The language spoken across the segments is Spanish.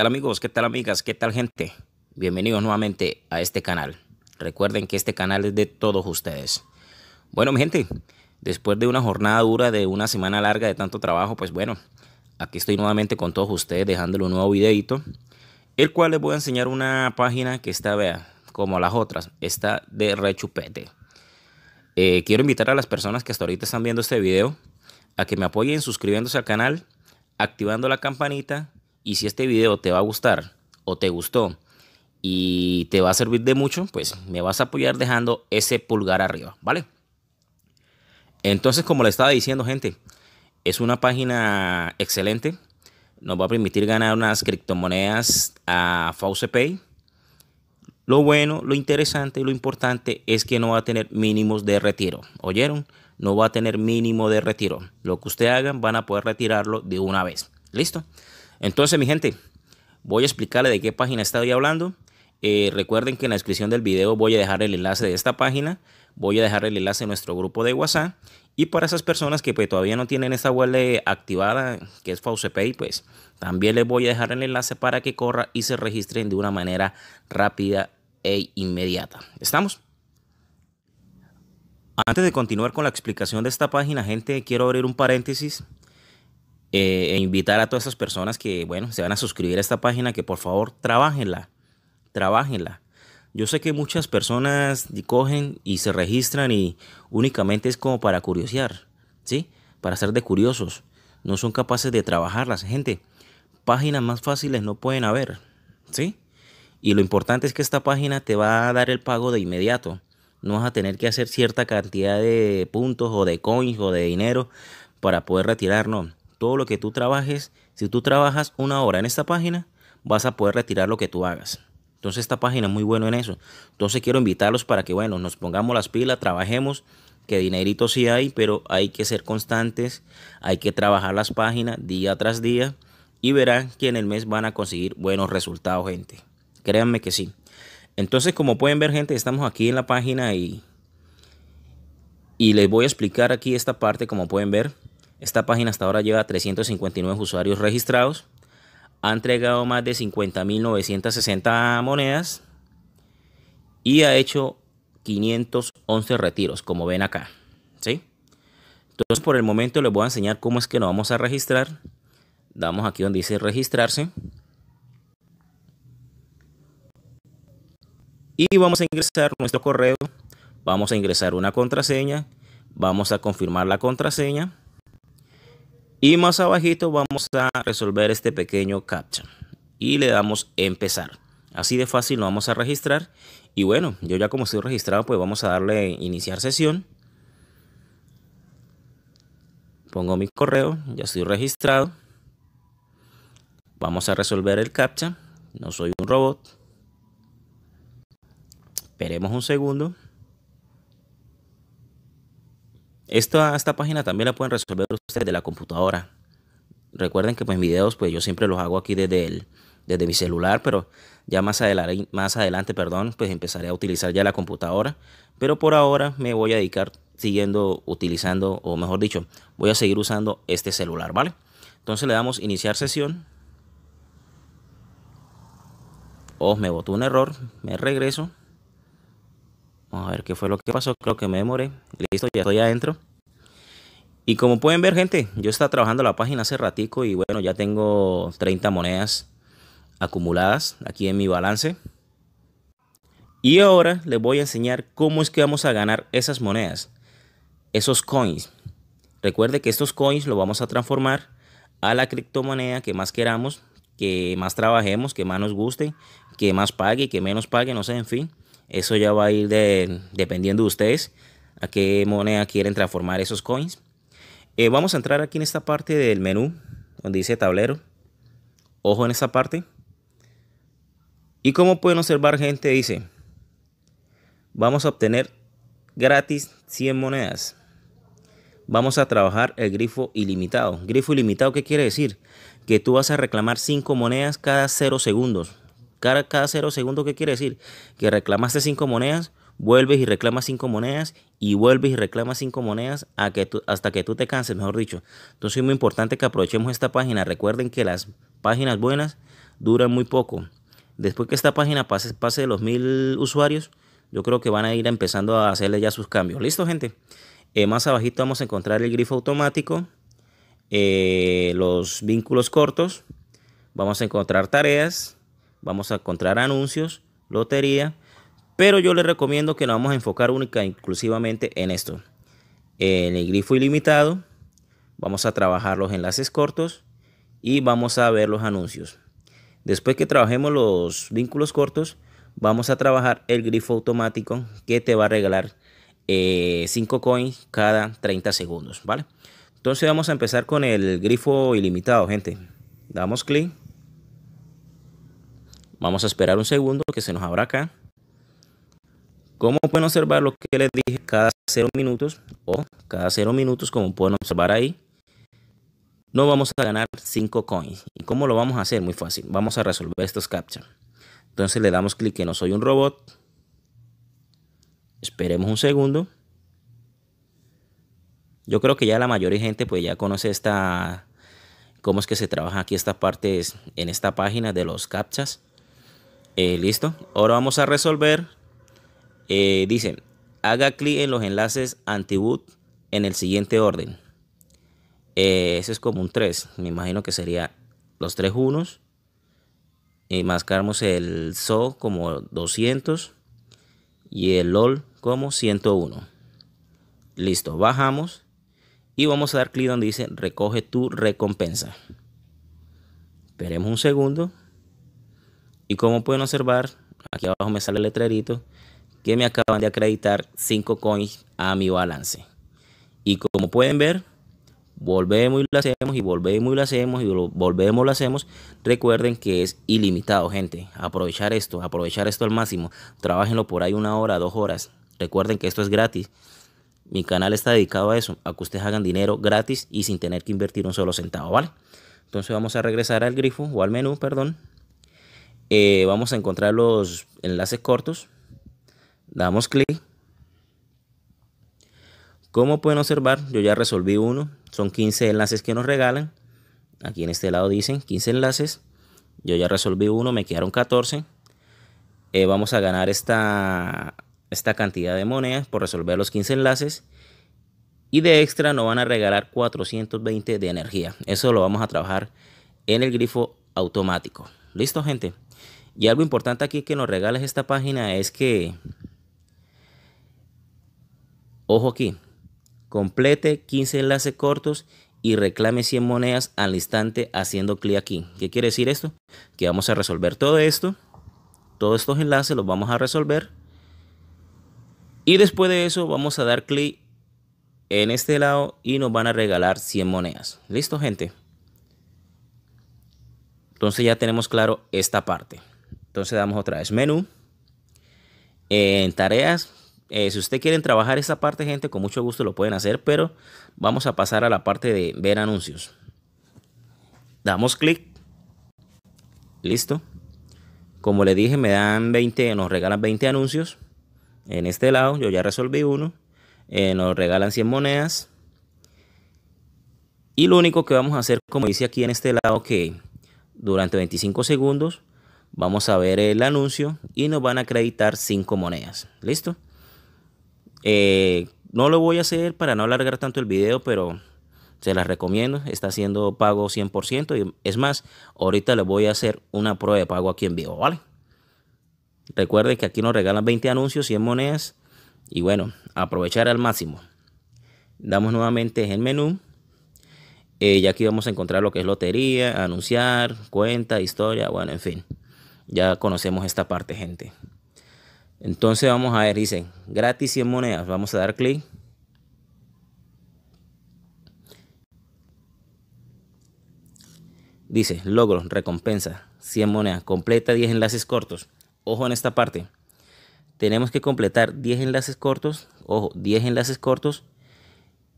tal amigos? ¿Qué tal amigas? ¿Qué tal gente? Bienvenidos nuevamente a este canal. Recuerden que este canal es de todos ustedes. Bueno, mi gente, después de una jornada dura, de una semana larga de tanto trabajo, pues bueno, aquí estoy nuevamente con todos ustedes dejándole un nuevo videito, el cual les voy a enseñar una página que está, vea, como las otras, está de rechupete. Eh, quiero invitar a las personas que hasta ahorita están viendo este video a que me apoyen suscribiéndose al canal, activando la campanita y si este video te va a gustar o te gustó y te va a servir de mucho, pues me vas a apoyar dejando ese pulgar arriba, ¿vale? Entonces, como le estaba diciendo, gente, es una página excelente. Nos va a permitir ganar unas criptomonedas a FaucePay. Lo bueno, lo interesante, y lo importante es que no va a tener mínimos de retiro. ¿Oyeron? No va a tener mínimo de retiro. Lo que usted hagan van a poder retirarlo de una vez. ¿Listo? Entonces, mi gente, voy a explicarle de qué página estoy hablando. Eh, recuerden que en la descripción del video voy a dejar el enlace de esta página, voy a dejar el enlace de nuestro grupo de WhatsApp y para esas personas que pues, todavía no tienen esta web activada, que es FaucePay, pues también les voy a dejar el enlace para que corra y se registren de una manera rápida e inmediata. ¿Estamos? Antes de continuar con la explicación de esta página, gente, quiero abrir un paréntesis eh, e invitar a todas esas personas que, bueno, se van a suscribir a esta página, que por favor trabajenla, trabajenla. Yo sé que muchas personas cogen y se registran y únicamente es como para curiosear, ¿sí? Para ser de curiosos. No son capaces de trabajarlas. Gente, páginas más fáciles no pueden haber, ¿sí? Y lo importante es que esta página te va a dar el pago de inmediato. No vas a tener que hacer cierta cantidad de puntos o de coins o de dinero para poder retirar, no todo lo que tú trabajes, si tú trabajas una hora en esta página, vas a poder retirar lo que tú hagas. Entonces esta página es muy buena en eso. Entonces quiero invitarlos para que, bueno, nos pongamos las pilas, trabajemos, que dinerito sí hay, pero hay que ser constantes, hay que trabajar las páginas día tras día y verán que en el mes van a conseguir buenos resultados, gente. Créanme que sí. Entonces, como pueden ver, gente, estamos aquí en la página y, y les voy a explicar aquí esta parte, como pueden ver. Esta página hasta ahora lleva 359 usuarios registrados. Ha entregado más de 50.960 monedas. Y ha hecho 511 retiros, como ven acá. ¿sí? Entonces, por el momento les voy a enseñar cómo es que nos vamos a registrar. Damos aquí donde dice registrarse. Y vamos a ingresar nuestro correo. Vamos a ingresar una contraseña. Vamos a confirmar la contraseña. Y más abajito vamos a resolver este pequeño captcha. Y le damos empezar. Así de fácil lo vamos a registrar. Y bueno, yo ya como estoy registrado, pues vamos a darle iniciar sesión. Pongo mi correo, ya estoy registrado. Vamos a resolver el captcha. No soy un robot. Esperemos un segundo. Esta, página también la pueden resolver ustedes de la computadora. Recuerden que pues videos pues yo siempre los hago aquí desde el, desde mi celular, pero ya más adelante, más adelante, perdón, pues empezaré a utilizar ya la computadora, pero por ahora me voy a dedicar siguiendo utilizando o mejor dicho, voy a seguir usando este celular, ¿vale? Entonces le damos iniciar sesión. Oh, me botó un error, me regreso a ver qué fue lo que pasó. Creo que me demoré. Listo, ya estoy adentro. Y como pueden ver, gente, yo estaba trabajando la página hace ratico y bueno, ya tengo 30 monedas acumuladas aquí en mi balance. Y ahora les voy a enseñar cómo es que vamos a ganar esas monedas, esos coins. Recuerde que estos coins los vamos a transformar a la criptomoneda que más queramos, que más trabajemos, que más nos guste, que más pague, que menos pague, no sé, en fin. Eso ya va a ir dependiendo de ustedes a qué moneda quieren transformar esos coins. Eh, vamos a entrar aquí en esta parte del menú donde dice tablero. Ojo en esta parte. Y como pueden observar, gente, dice, vamos a obtener gratis 100 monedas. Vamos a trabajar el grifo ilimitado. Grifo ilimitado, ¿qué quiere decir? Que tú vas a reclamar 5 monedas cada 0 segundos cada, cero segundo ¿qué quiere decir? Que reclamaste cinco monedas, vuelves y reclamas cinco monedas y vuelves y reclamas cinco monedas que hasta que tú te canses, mejor dicho. Entonces es muy importante que aprovechemos esta página. Recuerden que las páginas buenas duran muy poco. Después que esta página pase, pase de los mil usuarios, yo creo que van a ir empezando a hacerle ya sus cambios. ¿Listo, gente? Eh, más abajito vamos a encontrar el grifo automático, eh, los vínculos cortos, vamos a encontrar tareas, vamos a encontrar anuncios, lotería, pero yo les recomiendo que nos vamos a enfocar única en esto. En el grifo ilimitado, vamos a trabajar los enlaces cortos y vamos a ver los anuncios. Después que trabajemos los vínculos cortos, vamos a trabajar el grifo automático que te va a regalar 5 eh, coins cada 30 segundos, ¿vale? Entonces vamos a empezar con el grifo ilimitado, gente. Damos clic Vamos a esperar un segundo que se nos abra acá. Como pueden observar lo que les dije cada 0 minutos o cada 0 minutos como pueden observar ahí? No vamos a ganar 5 coins. ¿Y cómo lo vamos a hacer? Muy fácil. Vamos a resolver estos captcha. Entonces le damos clic en no soy un robot. Esperemos un segundo. Yo creo que ya la mayoría de gente pues ya conoce esta cómo es que se trabaja aquí esta parte en esta página de los captchas. Eh, listo. Ahora vamos a resolver. Eh, dice, haga clic en los enlaces anti-boot en el siguiente orden. Eh, ese es como un 3. Me imagino que sería los 3 unos. Y mascaramos el SO como 200. Y el LOL como 101. Listo. Bajamos. Y vamos a dar clic donde dice recoge tu recompensa. Esperemos un segundo. Y como pueden observar, aquí abajo me sale el letrerito que me acaban de acreditar 5 coins a mi balance. Y como pueden ver, volvemos y lo hacemos y volvemos y lo hacemos y volvemos y lo hacemos. Recuerden que es ilimitado, gente. Aprovechar esto, aprovechar esto al máximo. Trabájenlo por ahí una hora, dos horas. Recuerden que esto es gratis. Mi canal está dedicado a eso, a que ustedes hagan dinero gratis y sin tener que invertir un solo centavo, ¿vale? Entonces vamos a regresar al grifo o al menú, perdón. Eh, vamos a encontrar los enlaces cortos. Damos clic. Como pueden observar, yo ya resolví uno. Son 15 enlaces que nos regalan. Aquí en este lado dicen 15 enlaces. Yo ya resolví uno, me quedaron 14. Eh, vamos a ganar esta, esta cantidad de monedas por resolver los 15 enlaces. Y de extra nos van a regalar 420 de energía. Eso lo vamos a trabajar en el grifo automático. ¿Listo, gente? Y algo importante aquí que nos regales esta página es que, ojo aquí, complete 15 enlaces cortos y reclame 100 monedas al instante haciendo clic aquí. ¿Qué quiere decir esto? Que vamos a resolver todo esto. Todos estos enlaces los vamos a resolver. Y después de eso vamos a dar clic en este lado y nos van a regalar 100 monedas. ¿Listo, gente? Entonces ya tenemos claro esta parte. Entonces damos otra vez menú. Eh, en tareas, eh, si ustedes quieren trabajar esta parte, gente, con mucho gusto lo pueden hacer, pero vamos a pasar a la parte de ver anuncios. Damos clic. Listo. Como le dije, me dan 20, nos regalan 20 anuncios. En este lado, yo ya resolví uno. Eh, nos regalan 100 monedas. Y lo único que vamos a hacer, como dice aquí en este lado, que durante 25 segundos Vamos a ver el anuncio y nos van a acreditar 5 monedas. ¿Listo? Eh, no lo voy a hacer para no alargar tanto el video, pero se las recomiendo. Está haciendo pago 100% y es más, ahorita les voy a hacer una prueba de pago aquí en vivo, ¿vale? Recuerden que aquí nos regalan 20 anuncios, 100 monedas y bueno, aprovechar al máximo. Damos nuevamente el menú. Eh, y aquí vamos a encontrar lo que es lotería, anunciar, cuenta, historia, bueno, en fin. Ya conocemos esta parte, gente. Entonces vamos a ver, dice, gratis 100 monedas. Vamos a dar clic. Dice, logro, recompensa, 100 monedas. Completa 10 enlaces cortos. Ojo en esta parte. Tenemos que completar 10 enlaces cortos. Ojo, 10 enlaces cortos.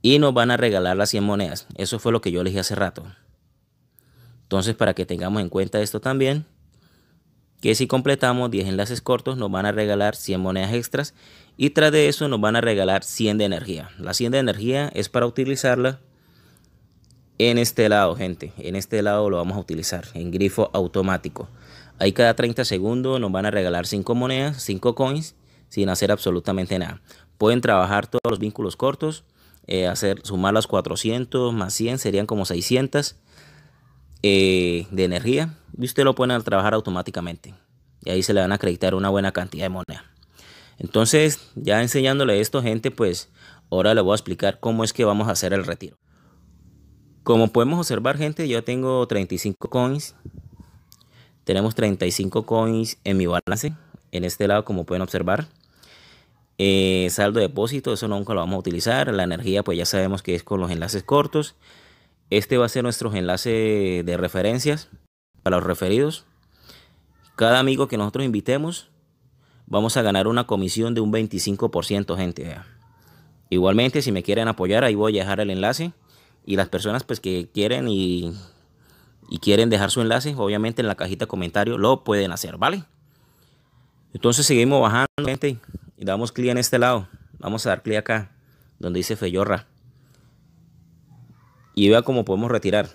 Y nos van a regalar las 100 monedas. Eso fue lo que yo les dije hace rato. Entonces, para que tengamos en cuenta esto también que si completamos 10 enlaces cortos nos van a regalar 100 monedas extras y tras de eso nos van a regalar 100 de energía. La 100 de energía es para utilizarla en este lado, gente. En este lado lo vamos a utilizar en grifo automático. Ahí cada 30 segundos nos van a regalar 5 monedas, 5 coins, sin hacer absolutamente nada. Pueden trabajar todos los vínculos cortos, eh, hacer, sumar las 400 más 100 serían como 600 eh, de energía y usted lo pone a trabajar automáticamente. Y ahí se le van a acreditar una buena cantidad de moneda. Entonces, ya enseñándole esto, gente, pues ahora le voy a explicar cómo es que vamos a hacer el retiro. Como podemos observar, gente, yo tengo 35 coins. Tenemos 35 coins en mi balance. En este lado, como pueden observar. Eh, saldo de depósito, eso nunca lo vamos a utilizar. La energía, pues ya sabemos que es con los enlaces cortos. Este va a ser nuestro enlace de referencias para los referidos. Cada amigo que nosotros invitemos, vamos a ganar una comisión de un 25%, gente. Igualmente, si me quieren apoyar, ahí voy a dejar el enlace. Y las personas pues, que quieren y, quieren dejar su enlace, obviamente en la cajita de comentarios lo pueden hacer, ¿vale? Entonces seguimos bajando, gente, y damos clic en este lado. Vamos a dar clic acá, donde dice Fellorra. Y vea cómo podemos retirar.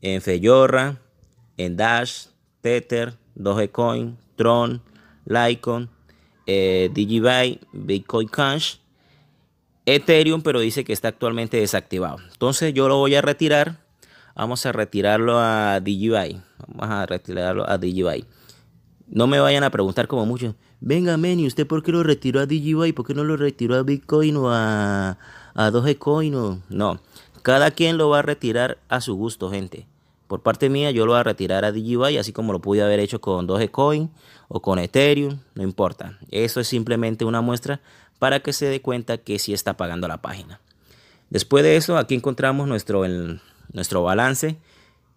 En Fellorra, en Dash, Tether, Dogecoin, Tron, Litecoin, eh, DigiBuy, Bitcoin Cash, Ethereum, pero dice que está actualmente desactivado. Entonces yo lo voy a retirar. Vamos a retirarlo a DigiBuy. Vamos a retirarlo a DigiBuy. No me vayan a preguntar como muchos. Venga, men, ¿y usted por qué lo retiró a DigiBuy? ¿Por qué no lo retiró a Bitcoin o a, a Dogecoin? No, cada quien lo va a retirar a su gusto, gente. Por parte mía, yo lo voy a retirar a DigiBuy, así como lo pude haber hecho con Dogecoin o con Ethereum, no importa. Eso es simplemente una muestra para que se dé cuenta que sí está pagando la página. Después de eso, aquí encontramos nuestro, nuestro balance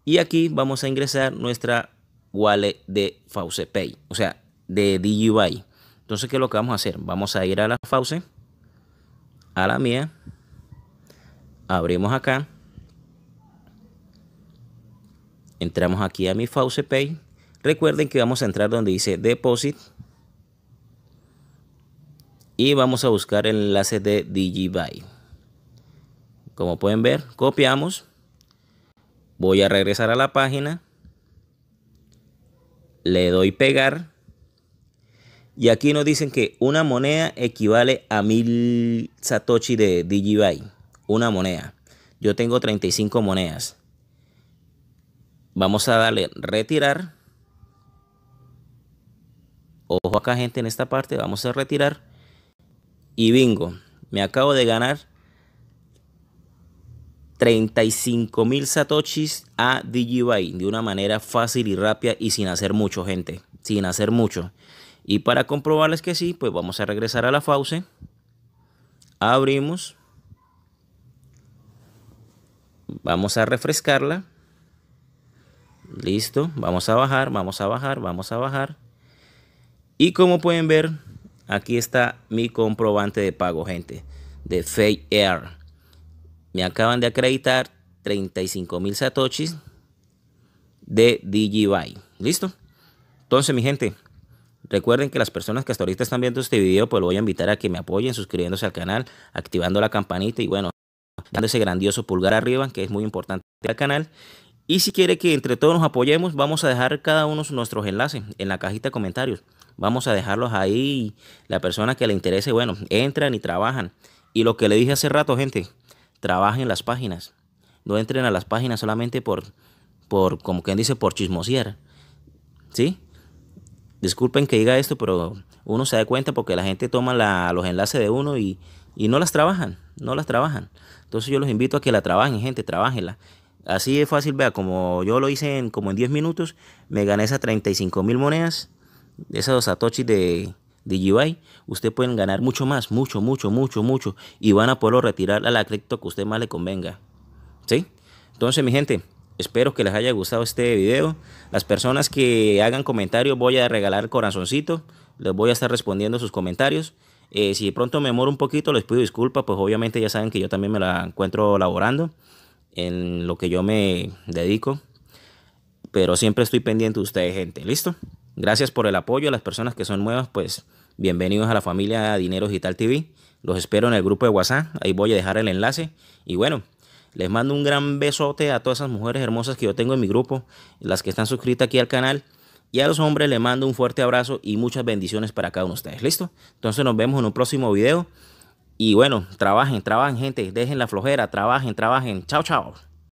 y aquí vamos a ingresar nuestra wallet de Fauce Pay, o sea, de DigiBuy. Entonces, ¿qué es lo que vamos a hacer? Vamos a ir a la Fauce, a la mía, abrimos acá Entramos aquí a mi Fauce Pay. Recuerden que vamos a entrar donde dice Deposit. Y vamos a buscar el enlace de DigiBuy. Como pueden ver, copiamos. Voy a regresar a la página. Le doy pegar. Y aquí nos dicen que una moneda equivale a mil satoshi de DigiBuy. Una moneda. Yo tengo 35 monedas. Vamos a darle retirar. Ojo acá gente en esta parte. Vamos a retirar. Y bingo. Me acabo de ganar 35,000 mil satoshis a DigiBuy. De una manera fácil y rápida y sin hacer mucho gente. Sin hacer mucho. Y para comprobarles que sí, pues vamos a regresar a la fauce. Abrimos. Vamos a refrescarla. Listo, vamos a bajar, vamos a bajar, vamos a bajar. Y como pueden ver, aquí está mi comprobante de pago, gente, de Fake Air. Me acaban de acreditar 35,000 mil satoshis de DigiBuy. ¿Listo? Entonces, mi gente, recuerden que las personas que hasta ahorita están viendo este video, pues lo voy a invitar a que me apoyen suscribiéndose al canal, activando la campanita y bueno, dando ese grandioso pulgar arriba, que es muy importante al canal. Y si quiere que entre todos nos apoyemos, vamos a dejar cada uno nuestros enlaces en la cajita de comentarios. Vamos a dejarlos ahí. La persona que le interese, bueno, entran y trabajan. Y lo que le dije hace rato, gente, trabajen las páginas. No entren a las páginas solamente por, por como quien dice, por chismosier. ¿Sí? Disculpen que diga esto, pero uno se da cuenta porque la gente toma los enlaces de uno y, y no las trabajan, no las trabajan. Entonces yo los invito a que la trabajen, gente, trabajenla. Así de fácil, vea, como yo lo hice en como en 10 minutos, me gané esas 35 mil monedas, dos satoshis de DigiBuy. Usted pueden ganar mucho más, mucho, mucho, mucho, mucho. Y van a poderlo retirar a la cripto que usted más le convenga. ¿Sí? Entonces, mi gente, espero que les haya gustado este video. Las personas que hagan comentarios, voy a regalar corazoncito. Les voy a estar respondiendo sus comentarios. Eh, si de pronto me muero un poquito, les pido disculpas, pues obviamente ya saben que yo también me la encuentro laborando en lo que yo me dedico. Pero siempre estoy pendiente de ustedes, gente. ¿Listo? Gracias por el apoyo a las personas que son nuevas, pues bienvenidos a la familia Dinero Digital TV. Los espero en el grupo de WhatsApp, ahí voy a dejar el enlace. Y bueno, les mando un gran besote a todas esas mujeres hermosas que yo tengo en mi grupo, las que están suscritas aquí al canal. Y a los hombres les mando un fuerte abrazo y muchas bendiciones para cada uno de ustedes. ¿Listo? Entonces nos vemos en un próximo video. Y bueno, trabajen, trabajen gente, dejen la flojera, trabajen, trabajen. Chao, chao.